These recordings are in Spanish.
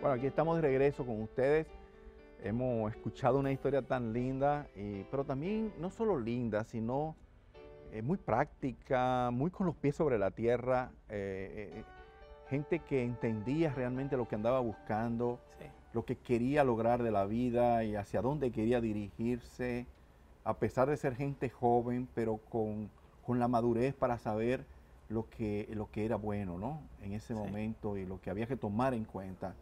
Bueno, aquí estamos de regreso con ustedes. Hemos escuchado una historia tan linda, eh, pero también no solo linda, sino eh, muy práctica, muy con los pies sobre la tierra. Eh, gente que entendía realmente lo que andaba buscando, lo que quería lograr de la vida y hacia dónde quería dirigirse, a pesar de ser gente joven, pero con, con la madurez para saber lo que, lo que era bueno ¿no? en ese momento y lo que había que tomar en cuenta.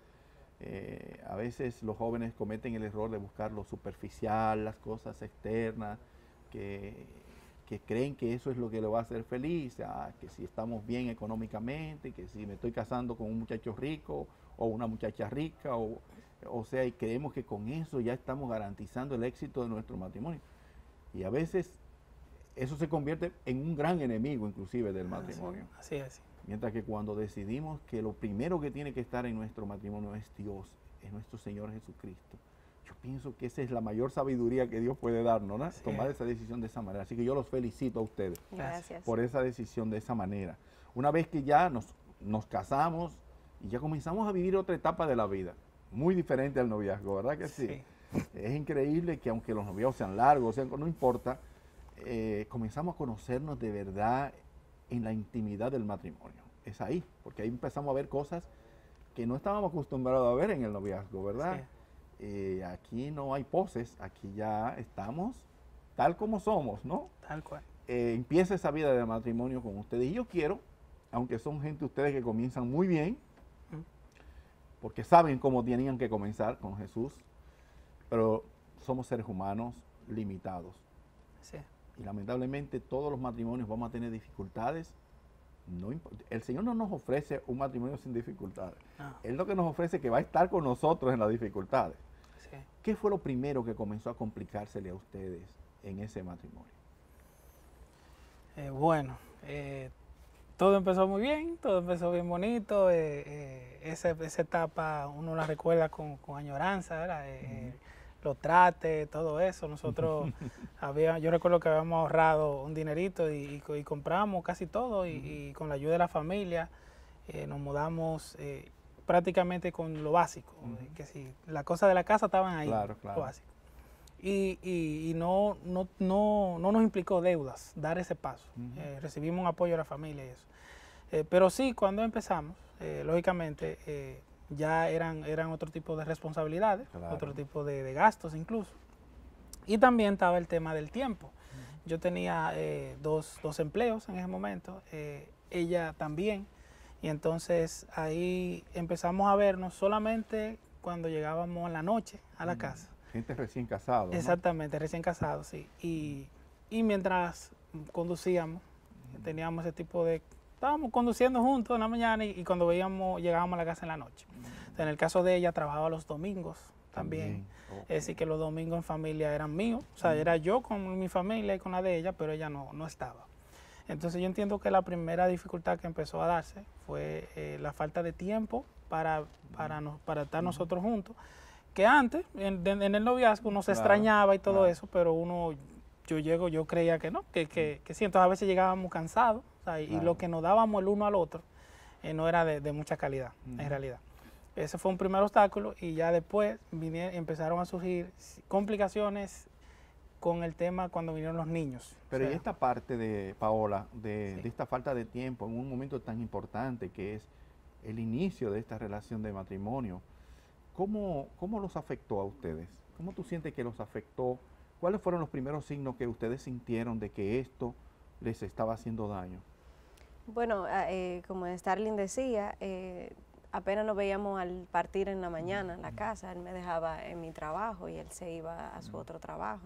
Eh, a veces los jóvenes cometen el error de buscar lo superficial, las cosas externas, que, creen que eso es lo que le va a hacer feliz, que si estamos bien económicamente, que si me estoy casando con un muchacho rico o una muchacha rica, o, o sea, y creemos que con eso ya estamos garantizando el éxito de nuestro matrimonio. Y a veces eso se convierte en un gran enemigo inclusive del matrimonio. Así es. Mientras que cuando decidimos que lo primero que tiene que estar en nuestro matrimonio es Dios, es nuestro Señor Jesucristo. Yo pienso que esa es la mayor sabiduría que Dios puede darnos, ¿no? tomar esa decisión de esa manera. Así que yo los felicito a ustedes por esa decisión de esa manera. Una vez que ya nos, nos casamos y ya comenzamos a vivir otra etapa de la vida, muy diferente al noviazgo, ¿verdad que sí? Es increíble que aunque los noviazgos sean largos, sean, no importa, eh, comenzamos a conocernos de verdad en la intimidad del matrimonio. Es ahí, porque ahí empezamos a ver cosas que no estábamos acostumbrados a ver en el noviazgo, ¿verdad? Eh, aquí no hay poses, aquí ya estamos tal como somos, ¿no? Tal cual. Eh, empieza esa vida de matrimonio con ustedes. Y yo quiero, aunque son gente ustedes que comienzan muy bien, porque saben cómo tenían que comenzar con Jesús, pero somos seres humanos limitados. Sí. Y lamentablemente todos los matrimonios vamos a tener dificultades. No el Señor no nos ofrece un matrimonio sin dificultades. Ah. Él lo que nos ofrece es que va a estar con nosotros en las dificultades. ¿Qué fue lo primero que comenzó a complicársele a ustedes en ese matrimonio? Eh, bueno, eh, todo empezó muy bien, todo empezó bien bonito. Eh, esa, etapa uno la recuerda con, añoranza, ¿verdad? los trates, todo eso. Nosotros, había, yo recuerdo que habíamos ahorrado un dinerito y, compramos casi todo y, con la ayuda de la familia eh, nos mudamos eh, prácticamente con lo básico. Eh, que si las cosas de la casa estaban ahí, lo básico. Y, no, no, no, no nos implicó deudas dar ese paso. recibimos un apoyo de la familia y eso. pero sí, cuando empezamos, lógicamente ya eran, eran otro tipo de responsabilidades, otro tipo de, gastos incluso. Y también estaba el tema del tiempo. Yo tenía eh, dos, empleos en ese momento, eh, ella también, y entonces ahí empezamos a vernos solamente cuando llegábamos a la noche a la casa. Gente recién casada. Exactamente, recién casados, sí. y mientras conducíamos, teníamos ese tipo de estábamos conduciendo juntos en la mañana y, cuando veíamos, llegábamos a la casa en la noche. en el caso de ella, trabajaba los domingos también. Es decir, que los domingos en familia eran míos. O sea, era mm. yo con mi familia y con la de ella, pero ella no, no estaba. Entonces yo entiendo que la primera dificultad que empezó a darse fue eh, la falta de tiempo para, para, mm. para estar mm. nosotros juntos. Que antes, en, el noviazgo, uno se extrañaba y todo eso, pero uno, yo llego, yo creía que no, que, que, que sí. Entonces a veces llegábamos cansados y, lo que nos dábamos el uno al otro eh, no era de, mucha calidad, en realidad. Ese fue un primer obstáculo y ya después vinieron, empezaron a surgir complicaciones con el tema cuando vinieron los niños. Pero y esta parte de Paola, de, esta falta de tiempo en un momento tan importante que es el inicio de esta relación de matrimonio, ¿cómo, cómo los afectó a ustedes? ¿Cómo tú sientes que los afectó? ¿Cuáles fueron los primeros signos que ustedes sintieron de que esto les estaba haciendo daño? Bueno, ah, eh, como Starling decía, eh, apenas nos veíamos al partir en la mañana en la casa, él me dejaba en mi trabajo y él se iba a su otro trabajo.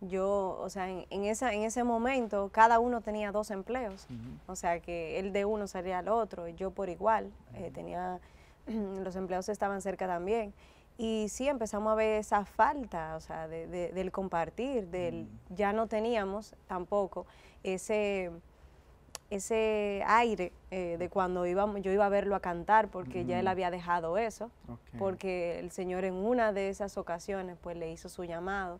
Yo, o sea, en, esa, en ese momento cada uno tenía dos empleos, o sea que él de uno salía al otro, y yo por igual, eh, tenía, los empleos estaban cerca también. Y sí, empezamos a ver esa falta, o sea, del compartir, del, ya no teníamos tampoco ese ese aire eh, de cuando íbamos, yo iba a verlo a cantar, porque ya él había dejado eso, porque el Señor en una de esas ocasiones pues le hizo su llamado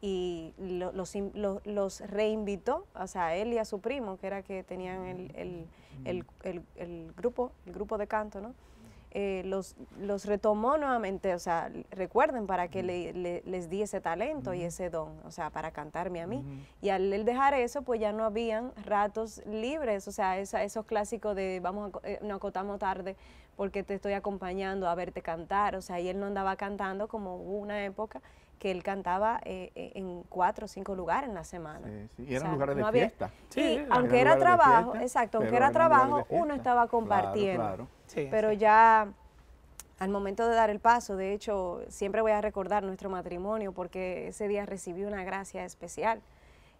y los, reinvitó, o sea, a él y a su primo, que era que tenían el, el grupo, el grupo de canto, ¿no? Eh, los, los retomó nuevamente, o sea, recuerden para que les di ese talento y ese don, o sea, para cantarme a mí. Y al dejar eso, pues ya no habían ratos libres, o sea, esos clásicos de vamos, a, eh, nos acotamos tarde porque te estoy acompañando a verte cantar, o sea, y él no andaba cantando como hubo una época que él cantaba eh, eh, en cuatro o cinco lugares en la semana. Y eran lugares de fiesta. Sí, aunque era trabajo, exacto, aunque era trabajo, uno estaba compartiendo. pero ya al momento de dar el paso, de hecho, siempre voy a recordar nuestro matrimonio porque ese día recibí una gracia especial.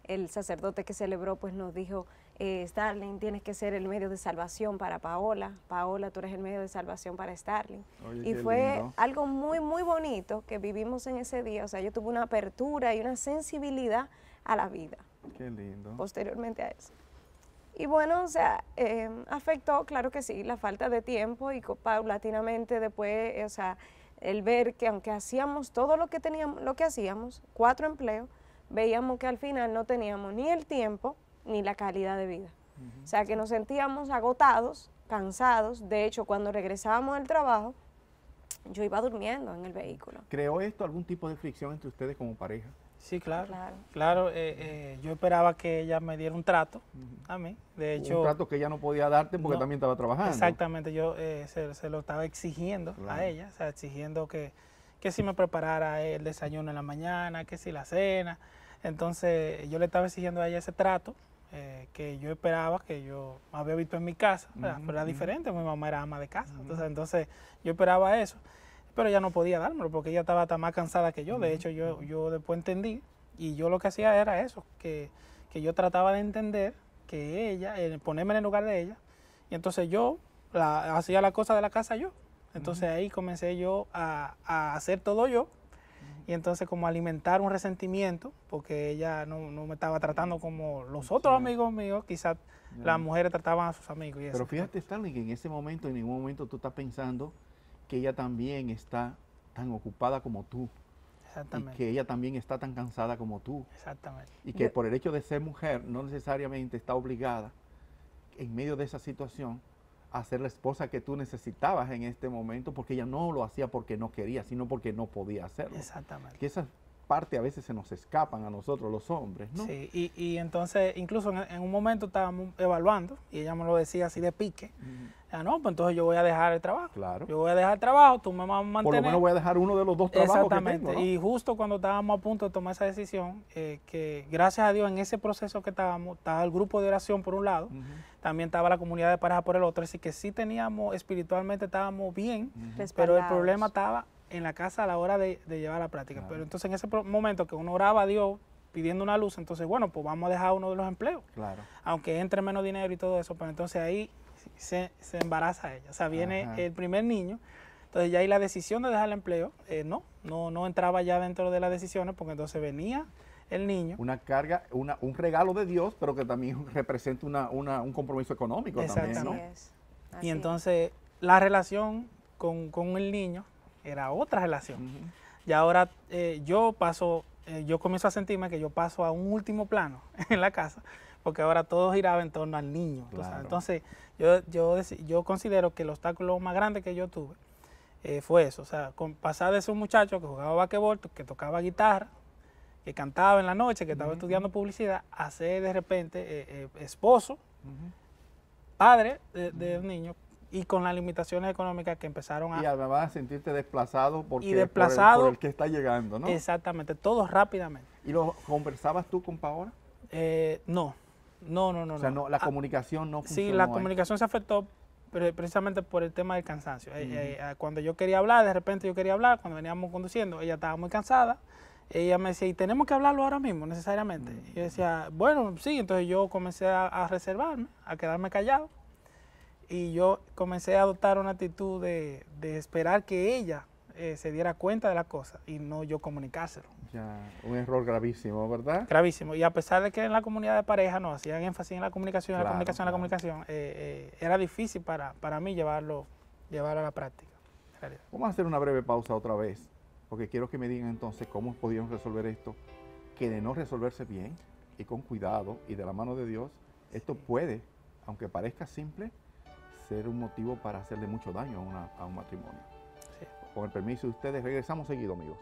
El sacerdote que celebró pues nos dijo, eh, Starling, tienes que ser el medio de salvación para Paola. Paola, tú eres el medio de salvación para Starling. y fue algo muy, muy bonito que vivimos en ese día. O sea, yo tuve una apertura y una sensibilidad a la vida. Qué lindo. Posteriormente a eso. Y bueno, o sea, em, afectó, claro que sí, la falta de tiempo y paulatinamente después, eh, o sea, el ver que aunque hacíamos todo lo que teníamos, lo que hacíamos, cuatro empleos, veíamos que al final no teníamos ni el tiempo ni la calidad de vida. O sea que nos sentíamos agotados, cansados. De hecho, cuando regresábamos del trabajo, yo iba durmiendo en el vehículo. ¿Creó esto algún tipo de fricción entre ustedes como pareja? Sí, claro. Claro, eh, eh, yo esperaba que ella me diera un trato a mí. De hecho, un trato que ella no podía darte porque también estaba trabajando. Exactamente, yo eh, se, lo estaba exigiendo a ella, o sea, exigiendo que, que si me preparara el desayuno en la mañana, que si la cena. Entonces yo le estaba exigiendo a ella ese trato eh, que yo esperaba, que yo había visto en mi casa, pero era diferente, mi mamá era ama de casa, entonces, entonces yo esperaba eso, pero ella no podía dármelo porque ella estaba tan más cansada que yo, de hecho yo, después entendí y yo lo que hacía era eso, que, yo trataba de entender que ella, ponerme en el lugar de ella, y entonces yo hacía la cosa de la casa yo, entonces ahí comencé yo a hacer todo yo y entonces como alimentar un resentimiento, porque ella no, me estaba tratando como los otros amigos míos, quizás las mujeres trataban a sus amigos. Pero fíjate, Stanley, que en ese momento, en ningún momento tú estás pensando que ella también está tan ocupada como tú. Exactamente. Y que ella también está tan cansada como tú. Exactamente. Y que por el hecho de ser mujer no necesariamente está obligada, en medio de esa situación, hacer la esposa que tú necesitabas en este momento, porque ella no lo hacía porque no quería, sino porque no podía hacerlo. Exactamente parte a veces se nos escapan a nosotros los hombres, ¿no? Sí, y, y entonces incluso en, un momento estábamos evaluando y ella me lo decía así de pique. no, pues entonces yo voy a dejar el trabajo. Claro. Yo voy a dejar el trabajo, tú me vas a mantener. Por lo menos voy a dejar uno de los dos trabajos Exactamente. Y justo cuando estábamos a punto de tomar esa decisión, eh, que gracias a Dios en ese proceso que estábamos, estaba el grupo de oración por un lado, también estaba la comunidad de pareja por el otro, así que sí teníamos, espiritualmente estábamos bien, pero el problema estaba en la casa a la hora de, llevar a la práctica. Pero entonces en ese momento que uno oraba a Dios pidiendo una luz, entonces bueno, pues vamos a dejar uno de los empleos. Claro. Aunque entre menos dinero y todo eso, pero pues entonces ahí se, embaraza ella. O sea, viene el primer niño. Entonces ya ahí la decisión de dejar el empleo, eh, no, no, no entraba ya dentro de las decisiones porque entonces venía el niño. Una carga, una, un regalo de Dios, pero que también representa una, una, un compromiso económico también, ¿no? y entonces la relación con, con el niño era otra relación. Y ahora eh, yo paso, eh, yo comienzo a sentirme que yo paso a un último plano en la casa, porque ahora todo giraba en torno al niño. Entonces, yo, yo, considero que el obstáculo más grande que yo tuve eh, fue eso. O sea, con, pasar de ser un muchacho que jugaba vaquebol, que tocaba guitarra, que cantaba en la noche, que estaba estudiando publicidad, a ser de repente esposo, padre de, un niño, y con las limitaciones económicas que empezaron a... Y además sentirte desplazado porque, desplazado, por, el, que está llegando, ¿no? Exactamente, todo rápidamente. ¿Y lo conversabas tú con Paola? Eh, no, no, no, no. O sea, no, la ah, comunicación no funcionó. Sí, la comunicación se afectó precisamente por el tema del cansancio. Eh, eh, cuando yo quería hablar, de repente yo quería hablar, cuando veníamos conduciendo, ella estaba muy cansada. Ella me decía, y tenemos que hablarlo ahora mismo, necesariamente. Y yo decía, bueno, sí, entonces yo comencé a reservarme, a quedarme callado y yo comencé a adoptar una actitud de, esperar que ella eh, se diera cuenta de la cosa y no yo comunicárselo. Ya, un error gravísimo, ¿verdad? Gravísimo. Y a pesar de que en la comunidad de pareja nos hacían énfasis en la comunicación, la comunicación, la comunicación, eh, eh, era difícil para, mí llevarlo, a la práctica. Vamos a hacer una breve pausa otra vez, porque quiero que me digan entonces cómo podíamos resolver esto, que de no resolverse bien y con cuidado y de la mano de Dios, esto puede, aunque parezca simple, ser un motivo para hacerle mucho daño a, un matrimonio. Con el permiso de ustedes, regresamos seguido, amigos.